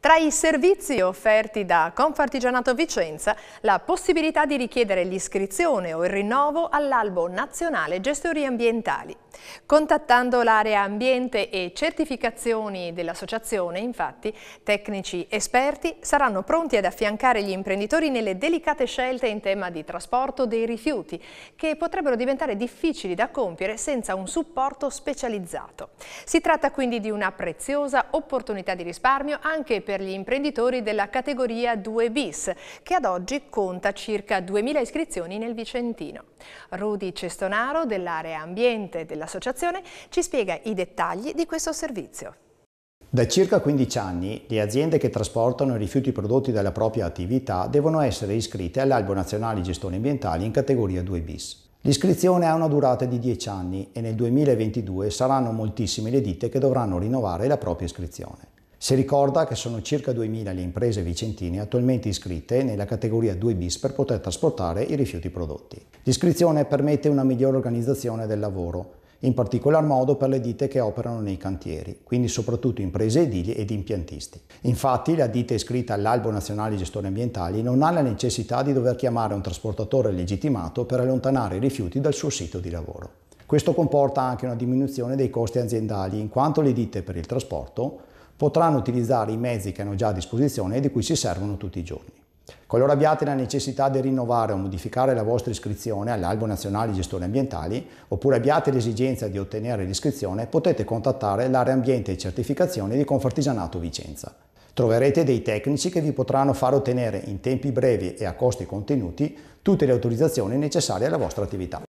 Tra i servizi offerti da Confartigianato Vicenza, la possibilità di richiedere l'iscrizione o il rinnovo all'Albo Nazionale Gestori Ambientali. Contattando l'area ambiente e certificazioni dell'associazione, infatti, tecnici esperti saranno pronti ad affiancare gli imprenditori nelle delicate scelte in tema di trasporto dei rifiuti, che potrebbero diventare difficili da compiere senza un supporto specializzato. Si tratta quindi di una preziosa opportunità di risparmio anche per per gli imprenditori della categoria 2 bis, che ad oggi conta circa 2.000 iscrizioni nel Vicentino. Rudi Cestonaro dell'area ambiente dell'associazione ci spiega i dettagli di questo servizio. Da circa 15 anni le aziende che trasportano i rifiuti prodotti dalla propria attività devono essere iscritte all'Albo Nazionale Gestione Ambientale in categoria 2 bis. L'iscrizione ha una durata di 10 anni e nel 2022 saranno moltissime le ditte che dovranno rinnovare la propria iscrizione. Si ricorda che sono circa 2.000 le imprese vicentine attualmente iscritte nella categoria 2 bis per poter trasportare i rifiuti prodotti. L'iscrizione permette una migliore organizzazione del lavoro, in particolar modo per le ditte che operano nei cantieri, quindi soprattutto imprese edili ed impiantisti. Infatti la ditta iscritta all'Albo Nazionale Gestori Ambientali non ha la necessità di dover chiamare un trasportatore legittimato per allontanare i rifiuti dal suo sito di lavoro. Questo comporta anche una diminuzione dei costi aziendali, in quanto le ditte per il trasporto potranno utilizzare i mezzi che hanno già a disposizione e di cui si servono tutti i giorni. Qualora abbiate la necessità di rinnovare o modificare la vostra iscrizione all'Albo Nazionale Gestori Ambientali, oppure abbiate l'esigenza di ottenere l'iscrizione, potete contattare l'area ambiente e certificazione di Confartigianato Vicenza. Troverete dei tecnici che vi potranno far ottenere in tempi brevi e a costi contenuti tutte le autorizzazioni necessarie alla vostra attività.